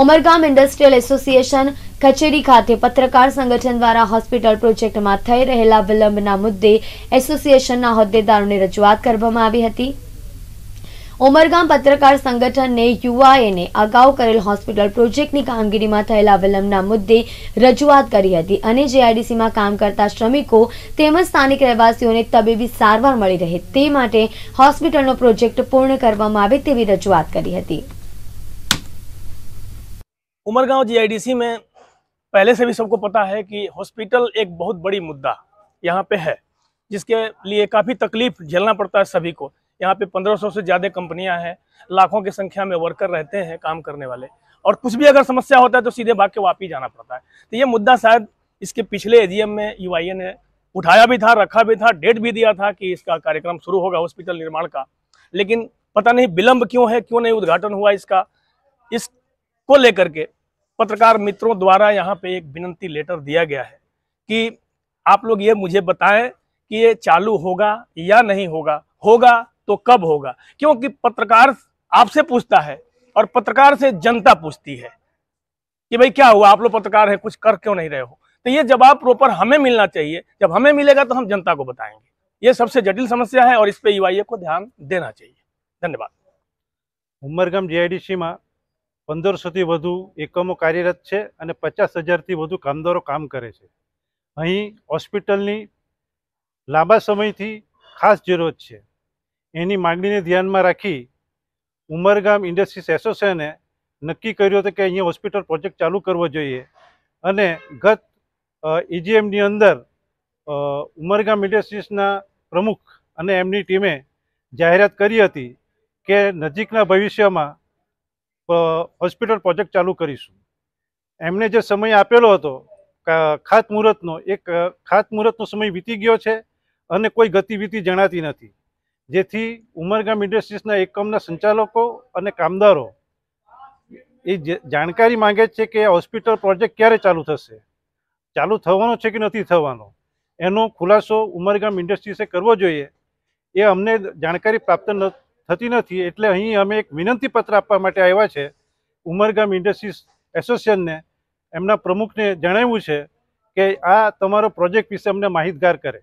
Umargam industrial association કચેરી ખાતે પત્રકાર સંગઠન દ્વારા હોસ્પિટલ પ્રોજેક્ટમાં થઈ રહેલા વિલંબના મુદ્દે એસોસિએશનના હોદ્દેદારોને રજૂઆત કરવામાં આવી હતી ઉમરગામ પત્રકાર સંગઠનને યુવાએને અગાઉ કરેલ હોસ્પિટલ પ્રોજેક્ટની કામગીરીમાં થયેલા વિલંબના મુદ્દે રજૂઆત કરી હતી અને જેઆઈડીસીમાં કામ કરતા શ્રમિકો તેમજ સ્થાનિક રહેવાસીઓને તબીબી સારવાર મળી રહે તે માટે હોસ્પિટલનો પ્રોજેક્ટ પૂર્ણ કરવામાં આવે તેવી રજૂઆત કરી હતી उमरगांव जीआईडीसी में पहले से भी सबको पता है कि हॉस्पिटल एक बहुत बड़ी मुद्दा यहाँ पे है जिसके लिए काफ़ी तकलीफ झेलना पड़ता है सभी को यहाँ पे 1500 से ज़्यादा कंपनियां हैं लाखों की संख्या में वर्कर रहते हैं काम करने वाले और कुछ भी अगर समस्या होता है तो सीधे भाग के वापस जाना पड़ता है तो ये मुद्दा शायद इसके पिछले एजीएम में यू ने उठाया भी था रखा भी था डेट भी दिया था कि इसका कार्यक्रम शुरू होगा हॉस्पिटल निर्माण का लेकिन पता नहीं विलंब क्यों है क्यों नहीं उद्घाटन हुआ इसका इसको लेकर के पत्रकार मित्रों द्वारा यहाँ पे एक विनंती लेटर दिया गया है कि आप लोग ये मुझे बताएं कि ये चालू होगा या नहीं होगा होगा तो कब होगा क्योंकि पत्रकार आपसे पूछता है और पत्रकार से जनता पूछती है कि भाई क्या हुआ आप लोग पत्रकार है कुछ कर क्यों नहीं रहे हो तो ये जवाब प्रॉपर हमें मिलना चाहिए जब हमें मिलेगा तो हम जनता को बताएंगे ये सबसे जटिल समस्या है और इस पर यू e को ध्यान देना चाहिए धन्यवाद उम्मरगम जी सीमा પંદરસોથી વધુ એકમો કાર્યરત છે અને પચાસ હજારથી વધુ કામદારો કામ કરે છે અહીં હોસ્પિટલની લાંબા સમયથી ખાસ જરૂરત છે એની માગણીને ધ્યાનમાં રાખી ઉમરગામ ઇન્ડસ્ટ્રીઝ એસોસિએશને નક્કી કર્યું હતું કે અહીંયા હોસ્પિટલ પ્રોજેક્ટ ચાલુ કરવો જોઈએ અને ગત ઇજીએમની અંદર ઉમરગામ ઇન્ડસ્ટ્રીઝના પ્રમુખ અને એમની ટીમે જાહેરાત કરી હતી કે નજીકના ભવિષ્યમાં હોસ્પિટલ પ્રોજેક્ટ ચાલુ કરીશું એમણે જે સમય આપેલો હતો ખાતમુહૂર્તનો એક ખાતમુહૂર્તનો સમય વીતી ગયો છે અને કોઈ ગતિવિધિ જણાતી નથી જેથી ઉમરગામ ઇન્ડસ્ટ્રીઝના એકમના સંચાલકો અને કામદારો એ જાણકારી માંગે છે કે હોસ્પિટલ પ્રોજેક્ટ ક્યારે ચાલુ થશે ચાલુ થવાનો છે કે નથી થવાનો એનો ખુલાસો ઉમરગામ ઇન્ડસ્ટ્રીઝે કરવો જોઈએ એ અમને જાણકારી પ્રાપ્ત થતી નથી એટલે અહીં અમે એક વિનંતી પત્ર આપવા માટે આવ્યા છે ઉમરગામ ઇન્ડસ્ટ્રીઝ એસોસિએશનને એમના પ્રમુખને જણાવ્યું છે કે આ તમારો પ્રોજેક્ટ વિશે અમને માહિતગાર કરે